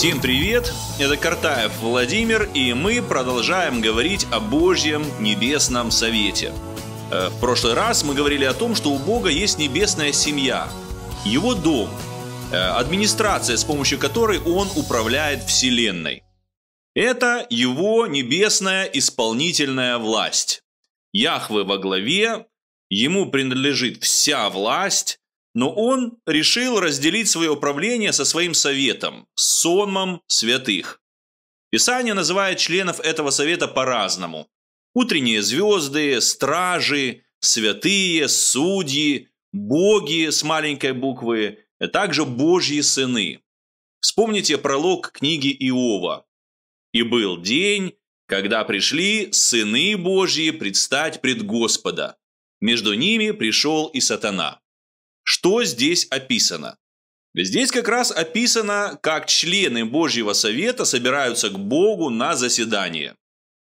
Всем привет! Это Картаев Владимир, и мы продолжаем говорить о Божьем Небесном Совете. Э, в прошлый раз мы говорили о том, что у Бога есть небесная семья, его дом, э, администрация, с помощью которой он управляет Вселенной. Это его небесная исполнительная власть. Яхве во главе, ему принадлежит вся власть, но он решил разделить свое управление со своим советом, сонмом святых. Писание называет членов этого совета по-разному. Утренние звезды, стражи, святые, судьи, боги с маленькой буквы, а также божьи сыны. Вспомните пролог книги Иова. «И был день, когда пришли сыны Божьи предстать пред Господа. Между ними пришел и сатана». Что здесь описано? Здесь как раз описано, как члены Божьего Совета собираются к Богу на заседание.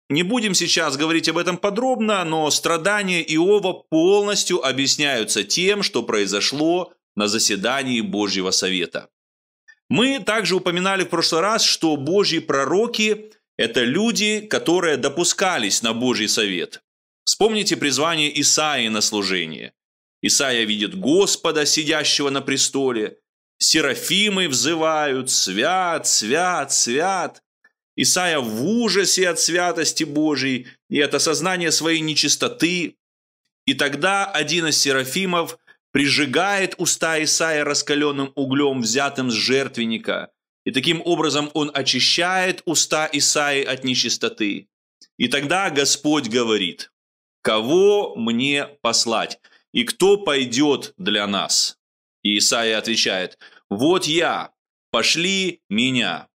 Не будем сейчас говорить об этом подробно, но страдания Иова полностью объясняются тем, что произошло на заседании Божьего Совета. Мы также упоминали в прошлый раз, что Божьи пророки – это люди, которые допускались на Божий Совет. Вспомните призвание Исаии на служение. Исаия видит Господа, сидящего на престоле. Серафимы взывают «Свят, свят, свят!» Исаия в ужасе от святости Божией и от осознания своей нечистоты. И тогда один из серафимов прижигает уста Исаия раскаленным углем, взятым с жертвенника. И таким образом он очищает уста Исаи от нечистоты. И тогда Господь говорит, кого мне послать? и кто пойдет для нас?» И Исаия отвечает, «Вот я, пошли меня».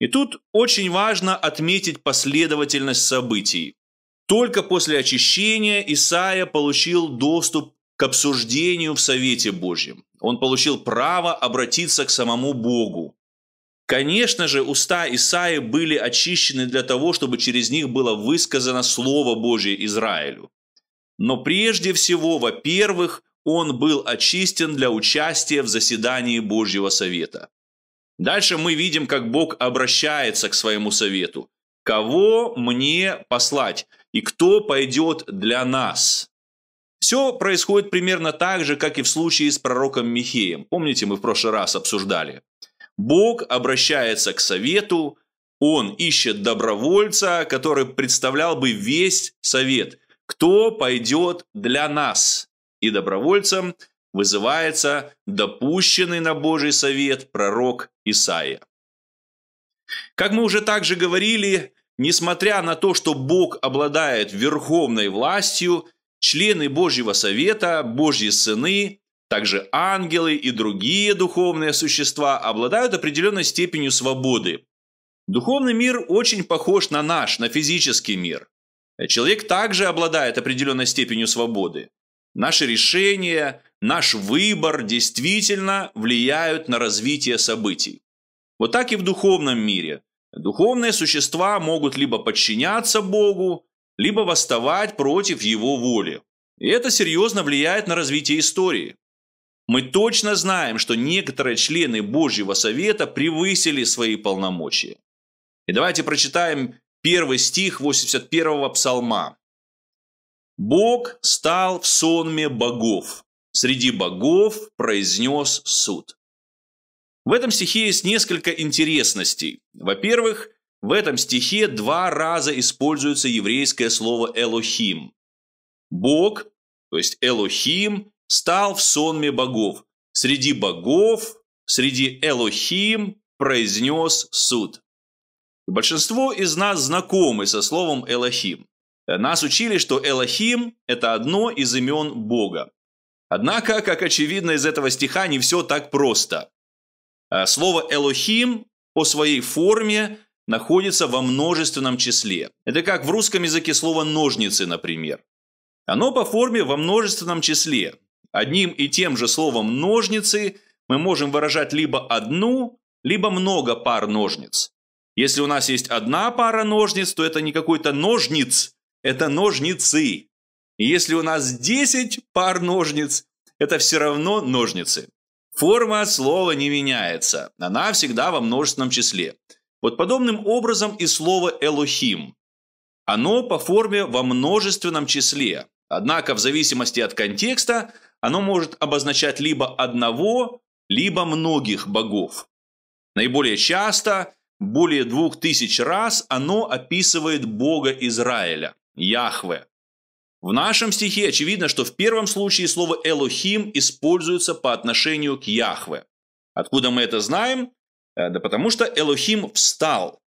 И тут очень важно отметить последовательность событий. Только после очищения Исаия получил доступ к обсуждению в Совете Божьем. Он получил право обратиться к самому Богу. Конечно же, уста Исаи были очищены для того, чтобы через них было высказано Слово Божье Израилю. Но прежде всего, во-первых, он был очистен для участия в заседании Божьего Совета. Дальше мы видим, как Бог обращается к своему совету. Кого мне послать и кто пойдет для нас? Все происходит примерно так же, как и в случае с пророком Михеем. Помните, мы в прошлый раз обсуждали. Бог обращается к совету, он ищет добровольца, который представлял бы весь совет – кто пойдет для нас. И добровольцем вызывается допущенный на Божий совет пророк Исаия. Как мы уже также говорили, несмотря на то, что Бог обладает верховной властью, члены Божьего совета, Божьи сыны, также ангелы и другие духовные существа обладают определенной степенью свободы. Духовный мир очень похож на наш, на физический мир. Человек также обладает определенной степенью свободы. Наши решения, наш выбор действительно влияют на развитие событий. Вот так и в духовном мире. Духовные существа могут либо подчиняться Богу, либо восставать против Его воли. И это серьезно влияет на развитие истории. Мы точно знаем, что некоторые члены Божьего Совета превысили свои полномочия. И давайте прочитаем первый стих 81-го псалма. «Бог стал в сонме богов, среди богов произнес суд». В этом стихе есть несколько интересностей. Во-первых, в этом стихе два раза используется еврейское слово «элохим». Бог, то есть «элохим», стал в сонме богов. Среди богов, среди «элохим» произнес суд. Большинство из нас знакомы со словом «элохим». Нас учили, что «элохим» – это одно из имен Бога. Однако, как очевидно из этого стиха, не все так просто. А слово «элохим» по своей форме находится во множественном числе. Это как в русском языке слово «ножницы», например. Оно по форме во множественном числе. Одним и тем же словом «ножницы» мы можем выражать либо одну, либо много пар ножниц. Если у нас есть одна пара ножниц, то это не какой-то ножниц, это ножницы. И если у нас 10 пар ножниц, это все равно ножницы. Форма слова не меняется, она всегда во множественном числе. Вот подобным образом и слово «элохим». Оно по форме во множественном числе, однако в зависимости от контекста оно может обозначать либо одного, либо многих богов. Наиболее часто более двух тысяч раз оно описывает Бога Израиля, Яхве. В нашем стихе очевидно, что в первом случае слово «элохим» используется по отношению к Яхве. Откуда мы это знаем? Э, да потому что Элохим встал.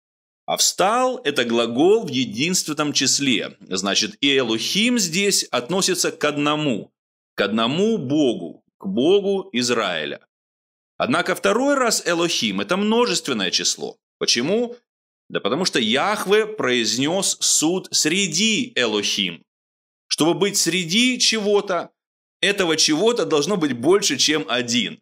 А встал – это глагол в единственном числе. Значит, и Элохим здесь относится к одному, к одному Богу, к Богу Израиля. Однако второй раз Элохим – это множественное число. Почему? Да потому что Яхве произнес суд среди Элохим. Чтобы быть среди чего-то, этого чего-то должно быть больше, чем один.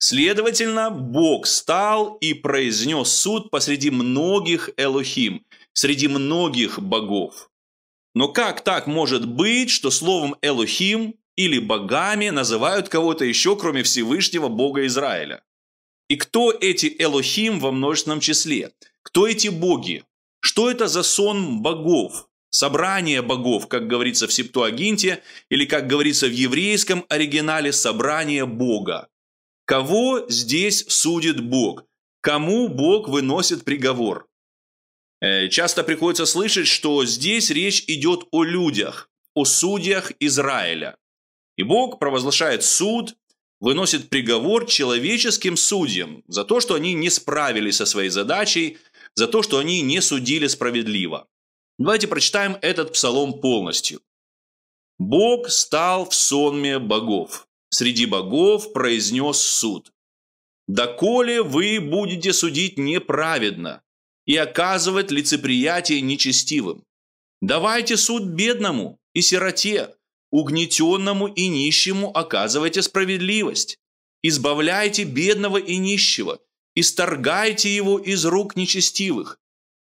Следовательно, Бог стал и произнес суд посреди многих Элохим, среди многих богов. Но как так может быть, что словом Элохим или богами называют кого-то еще, кроме Всевышнего Бога Израиля? И кто эти Элохим во множественном числе? Кто эти боги? Что это за сон богов? Собрание богов, как говорится в Септуагинте, или, как говорится в еврейском оригинале, собрание бога. Кого здесь судит бог? Кому бог выносит приговор? Э, часто приходится слышать, что здесь речь идет о людях, о судьях Израиля. И Бог провозглашает суд, выносит приговор человеческим судьям за то, что они не справились со своей задачей, за то, что они не судили справедливо. Давайте прочитаем этот псалом полностью. «Бог стал в сонме богов, среди богов произнес суд. Доколе вы будете судить неправедно и оказывать лицеприятие нечестивым? Давайте суд бедному и сироте, Угнетенному и нищему оказывайте справедливость. Избавляйте бедного и нищего. Исторгайте его из рук нечестивых.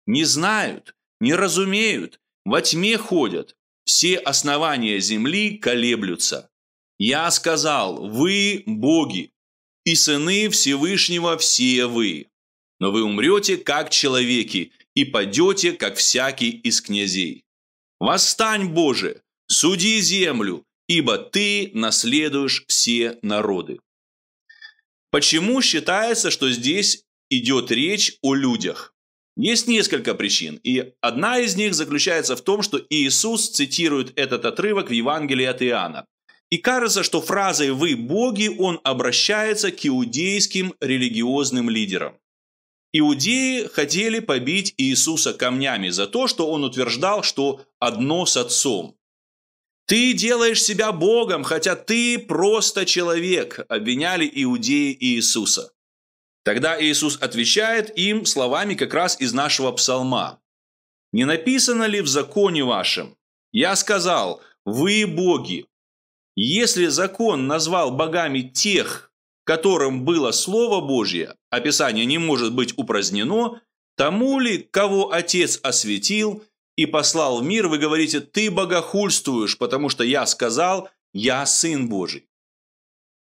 Не знают, не разумеют, во тьме ходят. Все основания земли колеблются. Я сказал, вы боги, и сыны Всевышнего все вы. Но вы умрете, как человеки, и падете, как всякий из князей. Восстань, Боже, суди землю, ибо ты наследуешь все народы». Почему считается, что здесь идет речь о людях? Есть несколько причин, и одна из них заключается в том, что Иисус цитирует этот отрывок в Евангелии от Иоанна. И кажется, что фразой «вы боги» он обращается к иудейским религиозным лидерам. Иудеи хотели побить Иисуса камнями за то, что он утверждал, что одно с Отцом. Ты делаешь себя Богом, хотя ты просто человек, обвиняли иудеи Иисуса. Тогда Иисус отвечает им словами как раз из нашего псалма. «Не написано ли в законе вашем? Я сказал, вы боги. Если закон назвал богами тех, которым было Слово Божье, описание а не может быть упразднено, тому ли, кого Отец осветил, и послал в мир, вы говорите, ты богохульствуешь, потому что я сказал, я Сын Божий.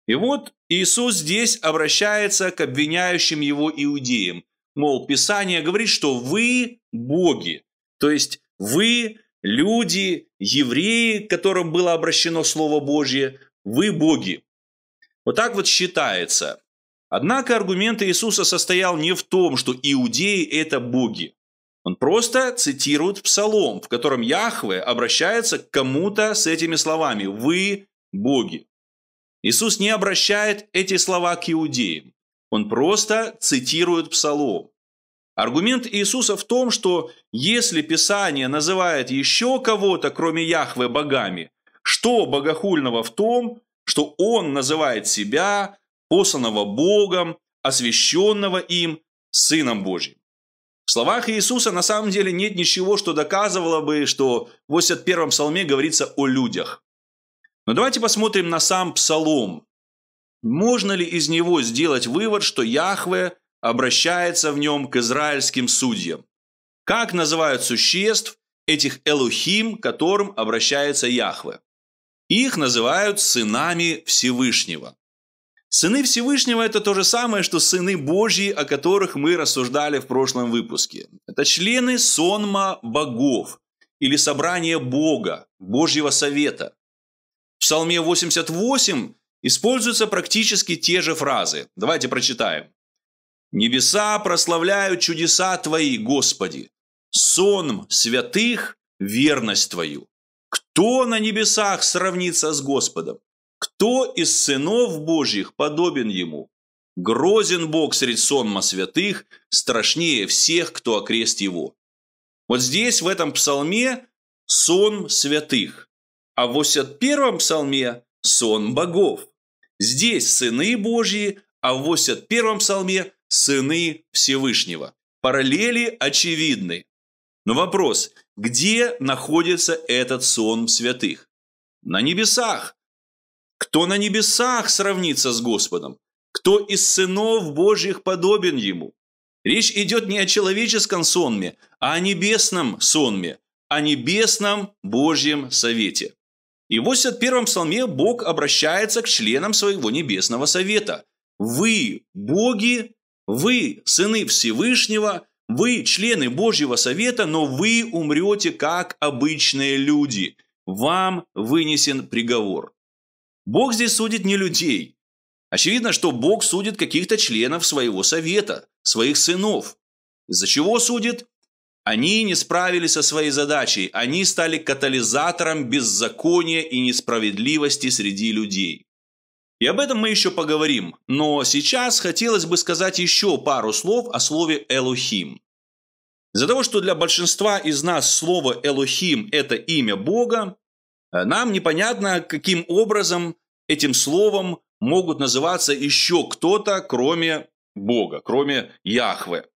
И вот Иисус здесь обращается к обвиняющим его иудеям. Мол, Писание говорит, что вы боги, то есть вы люди, евреи, к которым было обращено Слово Божье, вы боги. Вот так вот считается. Однако аргумент Иисуса состоял не в том, что иудеи – это боги. Он просто цитирует псалом, в котором Яхве обращается к кому-то с этими словами «Вы – боги». Иисус не обращает эти слова к иудеям. Он просто цитирует псалом. Аргумент Иисуса в том, что если Писание называет еще кого-то, кроме Яхве, богами, что богохульного в том, что он называет себя, посланного Богом, освященного им, Сыном Божьим? словах Иисуса на самом деле нет ничего, что доказывало бы, что в 81-м псалме говорится о людях. Но давайте посмотрим на сам псалом. Можно ли из него сделать вывод, что Яхве обращается в нем к израильским судьям? Как называют существ этих Элухим, к которым обращается Яхве? Их называют сынами Всевышнего. Сыны Всевышнего – это то же самое, что сыны Божьи, о которых мы рассуждали в прошлом выпуске. Это члены сонма богов или собрания Бога, Божьего совета. В Псалме 88 используются практически те же фразы. Давайте прочитаем. «Небеса прославляют чудеса Твои, Господи, сонм святых – верность Твою. Кто на небесах сравнится с Господом? Кто из сынов Божьих подобен ему? Грозен Бог средь сонма святых, страшнее всех, кто окрест его. Вот здесь, в этом псалме, сон святых, а в 81-м псалме сон богов. Здесь сыны Божьи, а в 81-м псалме сыны Всевышнего. Параллели очевидны. Но вопрос, где находится этот сон святых? На небесах, кто на небесах сравнится с Господом? Кто из сынов Божьих подобен Ему? Речь идет не о человеческом сонме, а о небесном сонме, о небесном Божьем совете. И в 81-м псалме Бог обращается к членам своего небесного совета. «Вы – боги, вы – сыны Всевышнего, вы – члены Божьего совета, но вы умрете, как обычные люди. Вам вынесен приговор». Бог здесь судит не людей. Очевидно, что Бог судит каких-то членов своего совета, своих сынов. Из-за чего судит? Они не справились со своей задачей, они стали катализатором беззакония и несправедливости среди людей. И об этом мы еще поговорим, но сейчас хотелось бы сказать еще пару слов о слове «элохим». Из-за того, что для большинства из нас слово «элохим» – это имя Бога, Э, нам непонятно, каким образом этим словом могут называться еще кто-то, кроме Бога, кроме Яхве.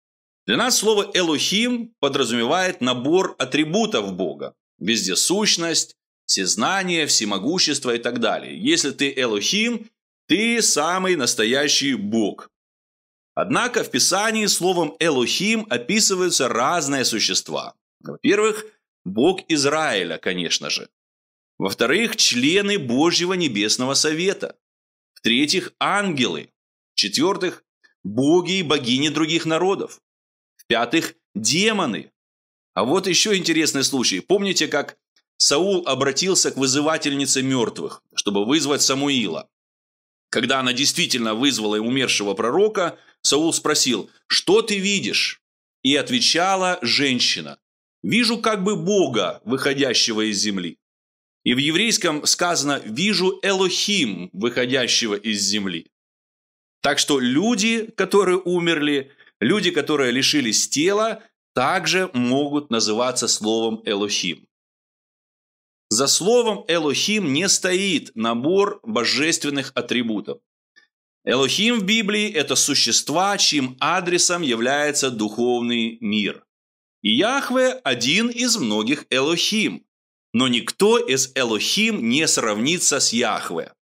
Для нас слово «элохим» подразумевает набор атрибутов Бога. Вездесущность, всезнание, всемогущество и так далее. Если ты Элохим, ты самый настоящий Бог. Однако в Писании словом «элохим» описываются разные существа. Во-первых, Бог Израиля, конечно же. Во-вторых, члены Божьего Небесного Совета. В-третьих, ангелы. В-четвертых, боги и богини других народов. В-пятых, демоны. А вот еще интересный случай. Помните, как Саул обратился к вызывательнице мертвых, чтобы вызвать Самуила? Когда она действительно вызвала умершего пророка, Саул спросил, что ты видишь? И отвечала женщина, вижу как бы Бога, выходящего из земли. И в еврейском сказано «вижу Элохим, выходящего из земли». Так что люди, которые умерли, люди, которые лишились тела, также могут называться словом Элохим. За словом Элохим не стоит набор божественных атрибутов. Элохим в Библии – это существа, чьим адресом является духовный мир. И Яхве – один из многих Элохим но никто из Элохим не сравнится с Яхве.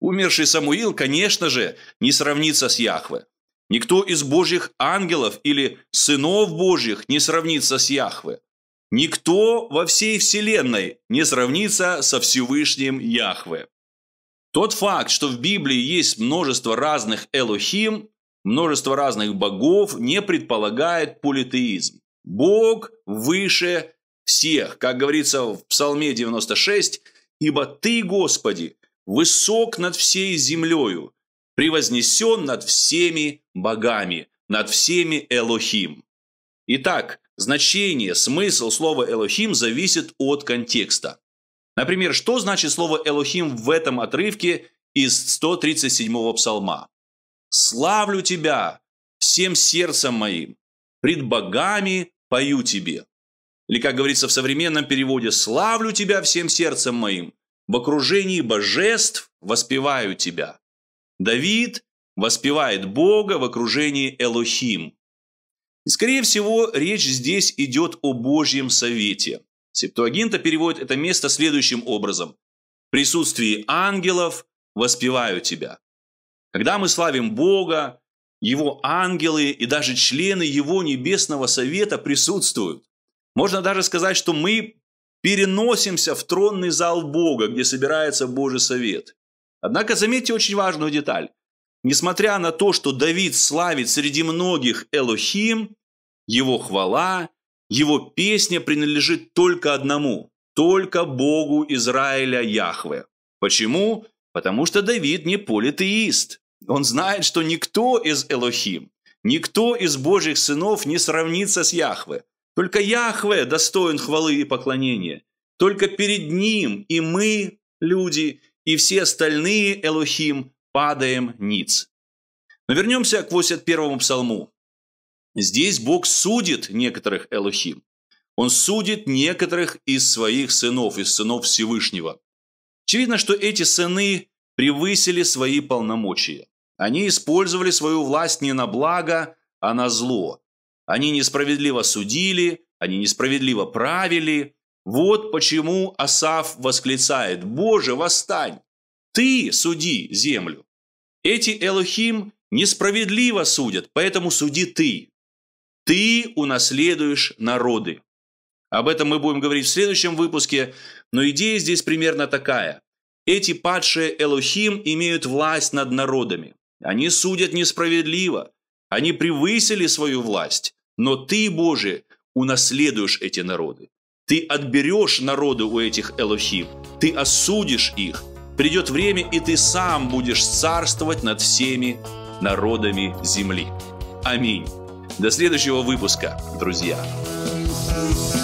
Умерший Самуил, конечно же, не сравнится с Яхве. Никто из божьих ангелов или сынов божьих не сравнится с Яхве. Никто во всей вселенной не сравнится со Всевышним Яхве. Тот факт, что в Библии есть множество разных Элохим, множество разных богов, не предполагает политеизм. Бог выше всех, как говорится в Псалме 96, «Ибо Ты, Господи, высок над всей землею, превознесен над всеми богами, над всеми Элохим». Итак, значение, смысл слова «Элохим» зависит от контекста. Например, что значит слово «Элохим» в этом отрывке из 137-го псалма? «Славлю Тебя всем сердцем моим, пред богами пою Тебе». Или, как говорится в современном переводе, «Славлю тебя всем сердцем моим, в окружении божеств воспеваю тебя». Давид воспевает Бога в окружении Элохим. И, скорее всего, речь здесь идет о Божьем совете. Септуагинта переводит это место следующим образом. «В присутствии ангелов воспеваю тебя». Когда мы славим Бога, Его ангелы и даже члены Его небесного совета присутствуют. Можно даже сказать, что мы переносимся в тронный зал Бога, где собирается Божий совет. Однако заметьте очень важную деталь. Несмотря на то, что Давид славит среди многих Элохим, его хвала, его песня принадлежит только одному, только Богу Израиля Яхве. Почему? Потому что Давид не политеист. Он знает, что никто из Элохим, никто из Божьих сынов не сравнится с Яхве. Только Яхве достоин хвалы и поклонения. Только перед Ним и мы, люди, и все остальные Элохим падаем ниц. Но вернемся к 81-му псалму. Здесь Бог судит некоторых Элохим. Он судит некоторых из своих сынов, из сынов Всевышнего. Очевидно, что эти сыны превысили свои полномочия. Они использовали свою власть не на благо, а на зло. Они несправедливо судили, они несправедливо правили. Вот почему Асав восклицает «Боже, восстань! Ты суди землю!» Эти Элохим несправедливо судят, поэтому суди ты. Ты унаследуешь народы. Об этом мы будем говорить в следующем выпуске, но идея здесь примерно такая. Эти падшие Элохим имеют власть над народами. Они судят несправедливо. Они превысили свою власть, но ты, Боже, унаследуешь эти народы. Ты отберешь народы у этих Элохим, ты осудишь их. Придет время, и ты сам будешь царствовать над всеми народами земли. Аминь. До следующего выпуска, друзья. Друзья.